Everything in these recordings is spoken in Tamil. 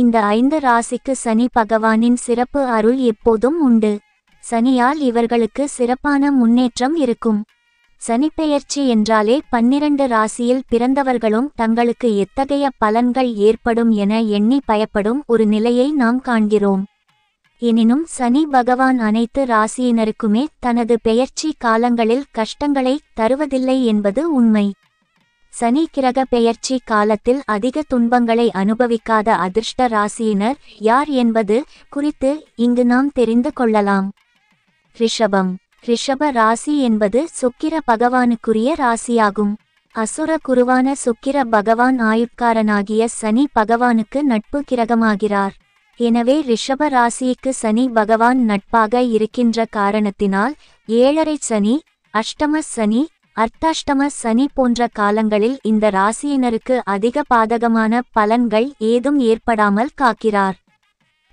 இந்த ஐந்து ராசிக்கு சனி பகவானின் சிறப்பு அருள் எப்போதும் உண்டு சனியால் இவர்களுக்கு சிறப்பான முன்னேற்றம் இருக்கும் சனிப்பெயர்ச்சி என்றாலே பன்னிரண்டு ராசியில் பிறந்தவர்களும் தங்களுக்கு எத்தகைய பலன்கள் ஏற்படும் என எண்ணி பயப்படும் ஒரு நிலையை நாம் காண்கிறோம் எனினும் சனி பகவான் அனைத்து ராசியினருக்குமே தனது பெயர்ச்சி காலங்களில் கஷ்டங்களை தருவதில்லை என்பது உண்மை சனி கிரக பெயர்ச்சி காலத்தில் அதிக துன்பங்களை அனுபவிக்காத அதிர்ஷ்ட ராசியினர் யார் என்பது குறித்து இங்கு நாம் தெரிந்து கொள்ளலாம் ரிஷபம் ரிஷப ராசி என்பது சுக்கிர பகவானுக்குரிய ராசியாகும் அசுர குருவான சுக்கிர பகவான் ஆயுட்காரனாகிய சனி பகவானுக்கு நட்பு கிரகமாகிறார் எனவே ரிஷப ராசிக்கு சனி பகவான் நட்பாக இருக்கின்ற காரணத்தினால் ஏழரை சனி அஷ்டம சனி அர்த்தாஷ்டம சனி போன்ற காலங்களில் இந்த ராசியினருக்கு அதிக பாதகமான பலன்கள் ஏதும் ஏற்படாமல் காக்கிறார்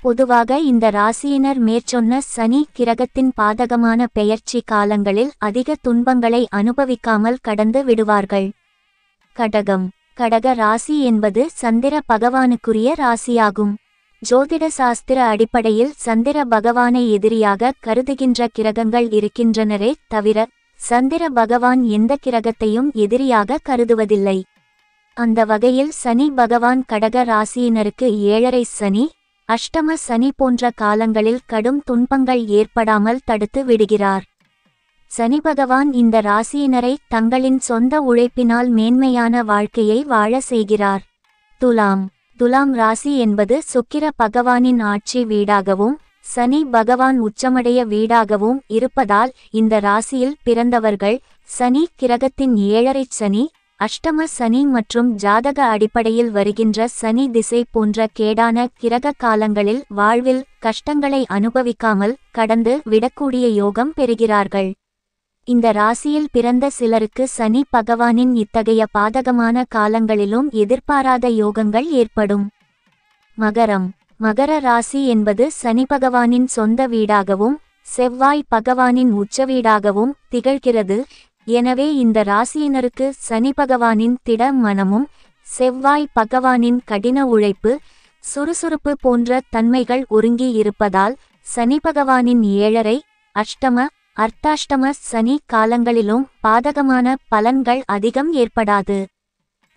பொதுவாக இந்த ராசியினர் மேற்சொன்ன சனி கிரகத்தின் பாதகமான பெயர்ச்சி காலங்களில் அதிக துன்பங்களை அனுபவிக்காமல் கடந்து விடுவார்கள் கடகம் கடக ராசி என்பது சந்திர பகவானுக்குரிய ராசியாகும் ஜோதிட சாஸ்திர அடிப்படையில் சந்திர பகவானை எதிரியாக கருதுகின்ற கிரகங்கள் இருக்கின்றனரே தவிர சந்திர பகவான் எந்த கிரகத்தையும் எதிரியாக கருதுவதில்லை அந்த வகையில் சனி பகவான் கடக ராசியினருக்கு ஏழரை சனி அஷ்டம சனி போன்ற காலங்களில் கடும் துன்பங்கள் ஏற்படாமல் தடுத்து விடுகிறார் சனி பகவான் இந்த ராசியினரை தங்களின் சொந்த உழைப்பினால் மேன்மையான வாழ்க்கையை வாழ செய்கிறார் துலாம் துலாம் ராசி என்பது சுக்கிர பகவானின் ஆட்சி வீடாகவும் சனி பகவான் உச்சமடைய வீடாகவும் இருப்பதால் இந்த ராசியில் பிறந்தவர்கள் சனி கிரகத்தின் ஏழரை சனி அஷ்டம சனி மற்றும் ஜாதக அடிப்படையில் வருகின்ற சனி திசை போன்ற கேடான கிரக காலங்களில் வாழ்வில் கஷ்டங்களை அனுபவிக்காமல் கடந்து விடக்கூடிய யோகம் பெறுகிறார்கள் இந்த ராசியில் பிறந்த சிலருக்கு சனி பகவானின் இத்தகைய பாதகமான காலங்களிலும் எதிர்பாராத யோகங்கள் ஏற்படும் மகரம் மகர ராசி என்பது சனி பகவானின் சொந்த வீடாகவும் செவ்வாய் பகவானின் உச்ச வீடாகவும் திகழ்கிறது எனவே இந்த ராசியினருக்கு சனி பகவானின் திட மனமும் செவ்வாய் பகவானின் கடின உழைப்பு சுறுசுறுப்பு போன்ற தன்மைகள் ஒருங்கி இருப்பதால் சனி பகவானின் ஏழரை அஷ்டம அர்த்தாஷ்டம சனி காலங்களிலும் பாதகமான பலன்கள் அதிகம் ஏற்படாது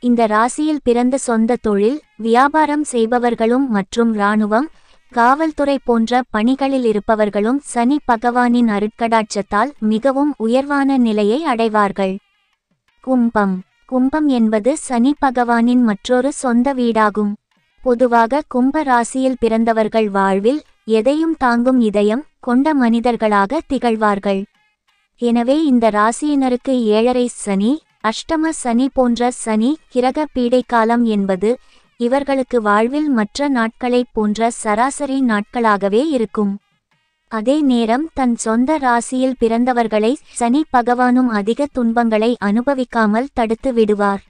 இந்த ராசியில் பிறந்த சொந்த தொழில் வியாபாரம் செய்பவர்களும் மற்றும் இராணுவம் காவல்துறை போன்ற பணிகளில் இருப்பவர்களும் சனி பகவானின் அருட்கடாட்சத்தால் மிகவும் உயர்வான நிலையை அடைவார்கள் கும்பம் கும்பம் என்பது சனி பகவானின் மற்றொரு சொந்த வீடாகும் பொதுவாக கும்ப ராசியில் பிறந்தவர்கள் வாழ்வில் எதையும் தாங்கும் இதயம் கொண்ட மனிதர்களாக திகழ்வார்கள் எனவே இந்த ராசியினருக்கு ஏழரை சனி அஷ்டம சனி போன்ற சனி கிரக பீடைக்காலம் என்பது இவர்களுக்கு வாழ்வில் மற்ற நாட்களைப் போன்ற சராசரி நாட்களாகவே இருக்கும் அதே நேரம் தன் சொந்த ராசியில் பிறந்தவர்களை சனி பகவானும் அதிக துன்பங்களை அனுபவிக்காமல் தடுத்து விடுவார்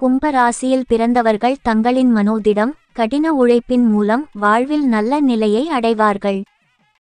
கும்ப ராசியில் பிறந்தவர்கள் தங்களின் மனோதிடம் கடின உழைப்பின் மூலம் வாழ்வில் நல்ல நிலையை அடைவார்கள்